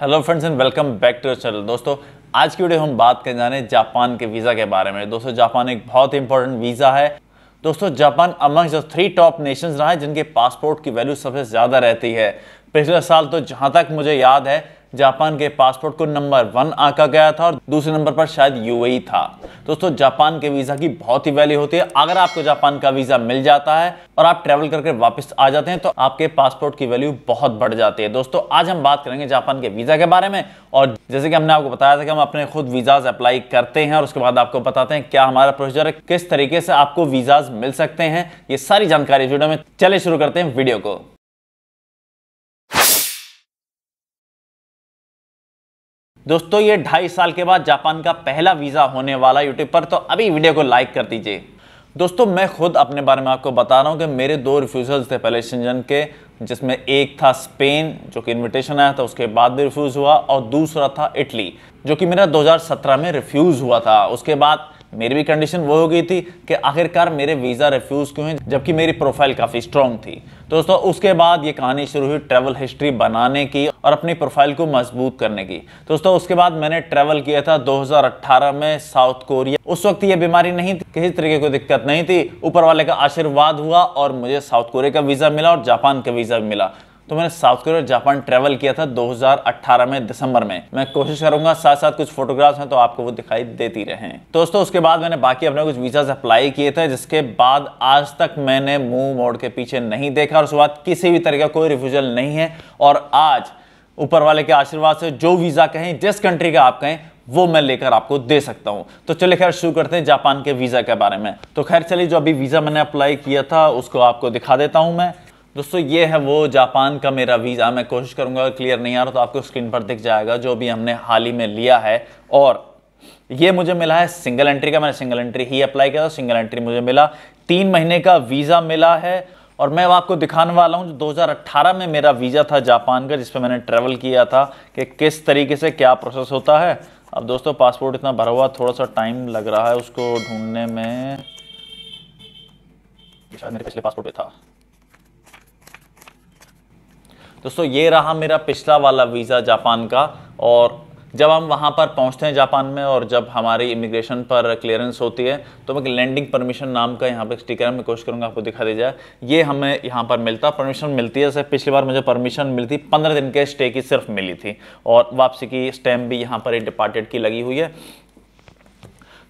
hello friends and welcome back to channel दोस्तों आज की वीडियो हम बात करने जा रहे हैं जापान के वीज़ा के बारे में दोस्तों जापान एक बहुत इंपॉर्टेंट वीज़ा है दोस्तों जापान अमंग जो थ्री टॉप नेशंस रहा है जिनके पासपोर्ट की वैल्यू सबसे ज़्यादा रहती है पिछले साल तो जहाँ तक मुझे याद है जापान के पासपोर्ट को नंबर वन आका गया था और दूसरे नंबर पर शायद यूएई था दोस्तों जापान के वीज़ा की बहुत ही वैल्यू होती है अगर आपको जापान का वीज़ा मिल जाता है और आप ट्रेवल करके वापस आ जाते हैं तो आपके पासपोर्ट की वैल्यू बहुत बढ़ जाती है दोस्तों आज हम बात करेंगे जापान के वीज़ा के बारे में और जैसे कि हमने आपको बताया था कि हम अपने खुद वीज़ाज अप्लाई करते हैं और उसके बाद आपको बताते हैं क्या हमारा प्रोसीजर है किस तरीके से आपको वीज़ाज मिल सकते हैं ये सारी जानकारी जुड़े में चले शुरू करते हैं वीडियो को दोस्तों ये ढाई साल के बाद जापान का पहला वीज़ा होने वाला यूट्यूब पर तो अभी वीडियो को लाइक कर दीजिए दोस्तों मैं खुद अपने बारे में आपको बता रहा हूँ कि मेरे दो रिफ्यूज़ल्स थे पहले शिंजन के जिसमें एक था स्पेन जो कि इनविटेशन आया था उसके बाद भी रिफ्यूज़ हुआ और दूसरा था इटली जो कि मेरा 2017 में रिफ्यूज़ हुआ था उसके बाद मेरी भी कंडीशन वो हो गई थी कि आखिरकार मेरे वीज़ा रिफ्यूज़ क्यों हैं जबकि मेरी प्रोफाइल काफ़ी स्ट्रॉन्ग थी दोस्तों उसके बाद ये कहानी शुरू हुई ट्रैवल हिस्ट्री बनाने की और अपनी प्रोफाइल को मजबूत करने की दोस्तों उसके बाद मैंने ट्रैवल किया था 2018 में साउथ कोरिया उस वक्त ये बीमारी नहीं थी किसी तरीके की दिक्कत नहीं थी ऊपर वाले का आशीर्वाद हुआ और मुझे साउथ कोरिया का वीज़ा मिला और जापान का वीज़ा मिला तो मैंने साउथ कोरिया और जापान ट्रेवल किया था 2018 में दिसंबर में मैं कोशिश करूंगा साथ साथ कुछ फोटोग्राफ्स हैं तो आपको वो दिखाई देती रहे दोस्तों उसके बाद मैंने बाकी अपने कुछ वीजा अप्लाई किए थे जिसके बाद आज तक मैंने मुंह मोड़ के पीछे नहीं देखा और उसके बाद किसी भी तरह का कोई रिफ्यूजल नहीं है और आज ऊपर वाले के आशीर्वाद से जो वीज़ा कहें जिस कंट्री का आप कहें वो मैं लेकर आपको दे सकता हूँ तो चलिए खैर शुरू करते हैं जापान के वीज़ा के बारे में तो खैर चलिए जो अभी वीज़ा मैंने अप्लाई किया था उसको आपको दिखा देता हूँ मैं दोस्तों ये है वो जापान का मेरा वीज़ा मैं कोशिश करूँगा अगर क्लियर नहीं आ रहा तो आपको स्क्रीन पर दिख जाएगा जो भी हमने हाल ही में लिया है और ये मुझे मिला है सिंगल एंट्री का मैंने सिंगल एंट्री ही अप्लाई किया था सिंगल एंट्री मुझे मिला तीन महीने का वीज़ा मिला है और मैं आपको दिखाने वाला हूँ जो 2018 में मेरा वीज़ा था जापान का जिसपे मैंने ट्रेवल किया था कि किस तरीके से क्या प्रोसेस होता है अब दोस्तों पासपोर्ट इतना भरा हुआ थोड़ा सा टाइम लग रहा है उसको ढूंढने में शायद मेरे पिछले पासपोर्ट पे था दोस्तों ये रहा मेरा पिछला वाला वीज़ा जापान का और जब हम वहाँ पर पहुँचते हैं जापान में और जब हमारी इमिग्रेशन पर क्लियरेंस होती है तो मैं लैंडिंग परमिशन नाम का यहाँ पर स्टिकर में कोशिश करूँगा आपको दिखा जाए ये हमें यहाँ पर मिलता परमिशन मिलती है जैसे पिछली बार मुझे परमिशन मिली थी पंद्रह दिन के स्टे की सिर्फ मिली थी और वापसी की स्टैम्प भी यहाँ पर डिपार्टेड की लगी हुई है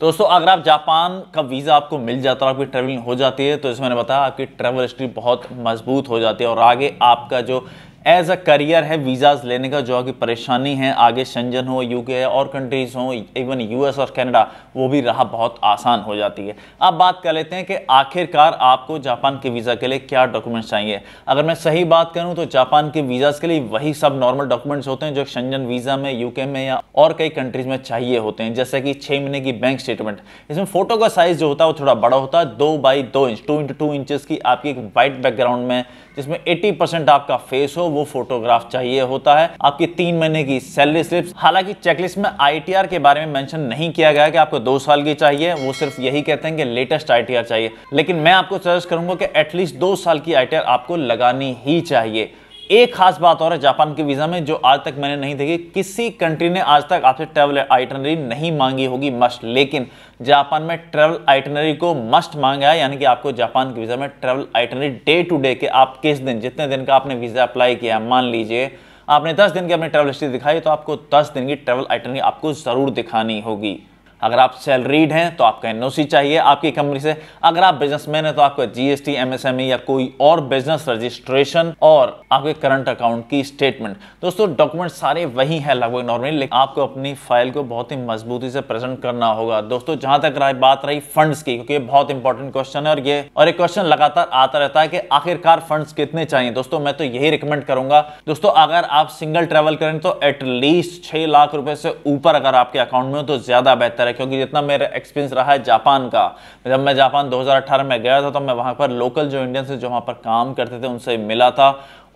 तो दोस्तों अगर आप जापान का वीज़ा आपको मिल जाता है आपकी ट्रैवलिंग हो जाती है तो जैसे मैंने बताया आपकी ट्रैवल हिस्ट्री बहुत मजबूत हो जाती है और आगे आपका जो एज अ करियर है वीज़ाज लेने का जो कि परेशानी है आगे शंजन हो यूके और कंट्रीज़ हो इवन यूएस और कनाडा वो भी राह बहुत आसान हो जाती है अब बात कर लेते हैं कि आखिरकार आपको जापान के वीज़ा के लिए क्या डॉक्यूमेंट्स चाहिए अगर मैं सही बात करूं तो जापान के वीज़ाज़ के लिए वही सब नॉर्मल डॉक्यूमेंट्स होते हैं जो शंजन वीज़ा में यूके में या और कई कंट्रीज़ में चाहिए होते हैं जैसे कि छह महीने की बैंक स्टेटमेंट इसमें फ़ोटो का साइज़ जो होता है वो थोड़ा बड़ा होता है दो बाई दो inch two into two inches की आपकी एक वाइट बैकग्राउंड में जिसमें एट्टी आपका फेस हो वो फोटोग्राफ चाहिए होता है आपकी तीन महीने की सैलरी स्लिप हालांकि चेकलिस्ट में आई के बारे में मेंशन नहीं किया गया कि आपको दो साल की चाहिए वो सिर्फ यही कहते हैं कि लेटेस्ट आई चाहिए लेकिन मैं आपको सजेस्ट करूंगा कि एटलीस्ट दो साल की आई आपको लगानी ही चाहिए एक खास बात और है जापान के वीज़ा में जो आज तक मैंने नहीं देखी किसी कंट्री ने आज तक आपसे ट्रेवल आइटनरी नहीं मांगी होगी मस्ट लेकिन जापान में ट्रेवल आइटनरी को मस्ट मांगा है यानी कि आपको जापान के वीज़ा में travel itinerary day to day के आप किस दिन जितने दिन का आपने वीज़ा अप्लाई किया मान लीजिए आपने दस दिन की अपनी ट्रेवल हिस्ट्री दिखाई तो आपको दस दिन की ट्रेवल आइटनरी आपको ज़रूर दिखानी होगी अगर आप सैलरीड हैं तो आपका एनओसी चाहिए आपकी कंपनी से अगर आप बिजनेसमैन हैं तो आपको जीएसटी एमएसएमई या कोई और बिजनेस रजिस्ट्रेशन और आपके करंट अकाउंट की स्टेटमेंट दोस्तों डॉक्यूमेंट सारे वही है लगभग नॉर्मली लेकिन आपको अपनी फाइल को बहुत ही मजबूती से प्रेजेंट करना होगा दोस्तों जहां तक रहा बात रही फंड्स की क्योंकि बहुत इंपॉर्टेंट क्वेश्चन है और ये और एक क्वेश्चन लगातार आता रहता है कि आखिरकार फंड्स कितने चाहिए दोस्तों मैं तो यही रिकमेंड करूंगा दोस्तों अगर आप सिंगल ट्रेवल करें तो एटलीस्ट छह लाख रुपए से ऊपर अगर आपके अकाउंट में हो तो ज्यादा बेहतर अच्छा रहा क्योंकि जितना मेरा एक्सपीरियंस रहा है जापान का जब मैं जापान 2018 में गया था तो मैं वहाँ पर लोकल जो इंडियंस थे जो वहाँ पर काम करते थे उनसे मिला था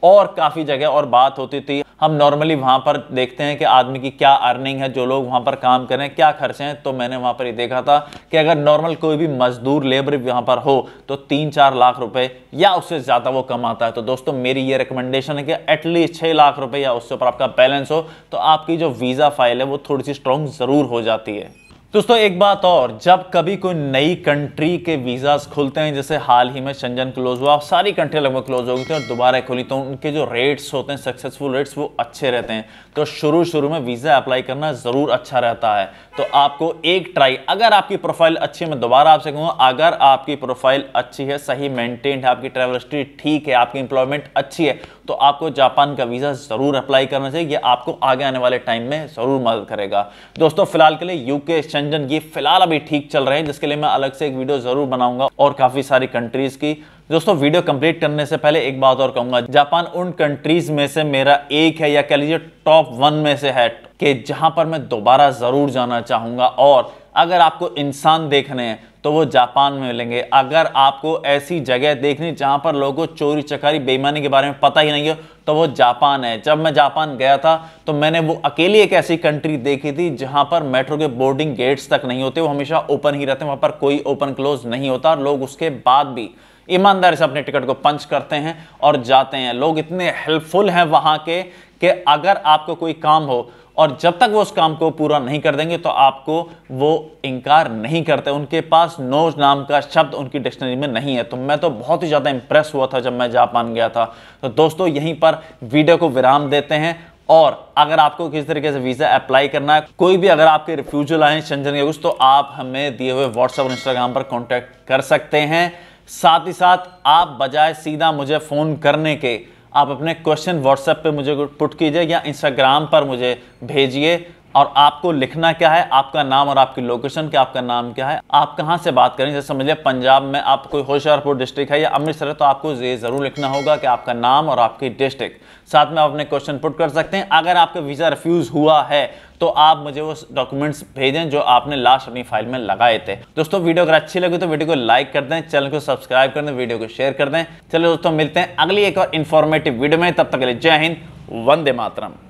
और काफ़ी जगह और बात होती थी हम नॉर्मली वहाँ पर देखते हैं कि आदमी की क्या अर्निंग है जो लोग वहाँ पर काम करें क्या खर्चे हैं तो मैंने वहाँ पर ये देखा था कि अगर नॉर्मल कोई भी मजदूर लेबर वहाँ पर हो तो तीन चार लाख रुपए या उससे ज़्यादा वो कमाता है तो दोस्तों मेरी ये रिकमेंडेशन है कि एटलीस्ट छः लाख रुपये या उससे ऊपर आपका बैलेंस हो तो आपकी जो वीज़ा फाइल है वो थोड़ी सी स्ट्रॉन्ग ज़रूर हो जाती है दोस्तों एक बात और जब कभी कोई नई कंट्री के वीज़ाज खुलते हैं जैसे हाल ही में शंजन क्लोज हुआ सारी कंट्री लगभग क्लोज हो गई थी और दोबारा खुली तो उनके जो रेट्स होते हैं सक्सेसफुल रेट्स वो अच्छे रहते हैं तो शुरू शुरू में वीज़ा अप्लाई करना ज़रूर अच्छा रहता है तो आपको एक ट्राई अगर आपकी प्रोफाइल अच्छी है मैं दोबारा आपसे कहूँगा अगर आपकी प्रोफाइल अच्छी है सही मेंटेन है आपकी ट्रेवल हिस्ट्री ठीक है आपकी इंप्लॉयमेंट अच्छी है तो आपको जापान का वीज़ा ज़रूर अप्लाई करना चाहिए ये आपको आगे आने वाले टाइम में ज़रूर मदद करेगा दोस्तों फिलहाल के लिए यूके शेंजन ये फिलहाल अभी ठीक चल रहे हैं जिसके लिए मैं अलग से एक वीडियो जरूर बनाऊंगा और काफी सारी कंट्रीज की दोस्तों वीडियो कंप्लीट करने से पहले एक बात और कहूंगा जापान उन कंट्रीज में से मेरा एक है या कह लीजिए टॉप वन में से है कि जहां पर मैं दोबारा जरूर जाना चाहूंगा और अगर आपको इंसान देखने हैं तो वो जापान में मिलेंगे अगर आपको ऐसी जगह देखनी जहाँ पर लोगों को चोरी चकारी बेईमानी के बारे में पता ही नहीं हो तो वो जापान है जब मैं जापान गया था तो मैंने वो अकेली एक ऐसी कंट्री देखी थी जहाँ पर मेट्रो के बोर्डिंग गेट्स तक नहीं होते वो हमेशा ओपन ही रहते हैं वहाँ पर कोई ओपन क्लोज नहीं होता लोग उसके बाद भी ईमानदारी से अपने टिकट को पंच करते हैं और जाते हैं लोग इतने हेल्पफुल हैं वहाँ के कि अगर आपको कोई काम हो और जब तक वो उस काम को पूरा नहीं कर देंगे तो आपको वो इंकार नहीं करते उनके पास नोज नाम का शब्द उनकी डिक्शनरी में नहीं है तो मैं तो बहुत ही ज़्यादा इंप्रेस हुआ था जब मैं जापान गया था तो दोस्तों यहीं पर वीडियो को विराम देते हैं और अगर आपको किसी तरीके से वीज़ा अप्लाई करना है कोई भी अगर आपके रिफ्यूजल आए चंजन के कुछ तो आप हमें दिए हुए व्हाट्सएप और इंस्टाग्राम पर कॉन्टैक्ट कर सकते हैं साथ ही साथ आप बजाय सीधा मुझे फ़ोन करने के आप अपने क्वेश्चन व्हाट्सएप पे मुझे पुट कीजिए या इंस्टाग्राम पर मुझे भेजिए और आपको लिखना क्या है आपका नाम और आपकी लोकेशन क्या आपका नाम क्या है आप कहाँ से बात करें जैसे समझिए पंजाब में आप कोई होशियारपुर डिस्ट्रिक्ट है या अमृतसर है तो आपको ये ज़रूर लिखना होगा कि आपका नाम और आपकी डिस्ट्रिक्ट साथ में आप अपने क्वेश्चन पुट कर सकते हैं अगर आपका वीज़ा रिफ्यूज़ हुआ है तो आप मुझे वो डॉक्यूमेंट्स भेजें जो आपने लास्ट अपनी फाइल में लगाए थे दोस्तों वीडियो अगर अच्छी लगी तो वीडियो को लाइक कर दें चैनल को सब्सक्राइब कर दें वीडियो को शेयर कर दें चलो दोस्तों मिलते हैं अगली एक और इन्फॉर्मेटिव वीडियो में तब तक के लिए जय हिंद वंदे मातरम